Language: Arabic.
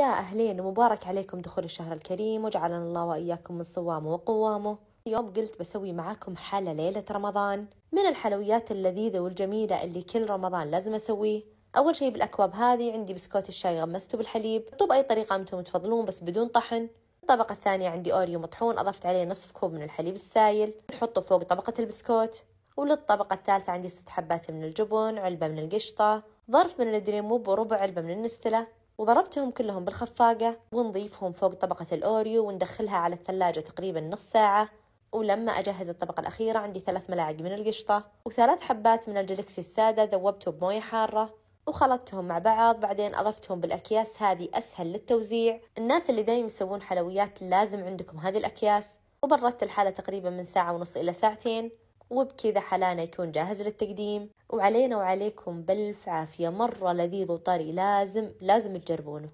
يا أهلين ومبارك عليكم دخول الشهر الكريم وجعلنا الله وإياكم من صوامه وقوامه اليوم قلت بسوي معاكم حالة ليلة رمضان من الحلويات اللذيذة والجميلة اللي كل رمضان لازم أسويه أول شيء بالأكواب هذه عندي بسكوت الشاي غمسته بالحليب حطوه بأي طريقة أنتم تفضلون بس بدون طحن الطبقة الثانية عندي أوريو مطحون أضفت عليه نصف كوب من الحليب السايل نحطه فوق طبقة البسكوت وللطبقة الثالثة عندي ست حبات من الجبن علبة من القشطة ظرف من الدريموب وربع علبة من النستلة وضربتهم كلهم بالخفاقة ونضيفهم فوق طبقة الأوريو وندخلها على الثلاجة تقريبا نص ساعة ولما أجهز الطبقة الأخيرة عندي ثلاث ملاعق من القشطة وثلاث حبات من الجلكسي السادة ذوبته بموية حارة وخلطتهم مع بعض بعدين أضفتهم بالأكياس هذه أسهل للتوزيع الناس اللي دايم يسوون حلويات لازم عندكم هذه الأكياس وبردت الحالة تقريبا من ساعة ونص إلى ساعتين وبكذا حلانا يكون جاهز للتقديم وعلينا وعليكم بالف عافية مرة لذيذ وطري لازم لازم تجربونه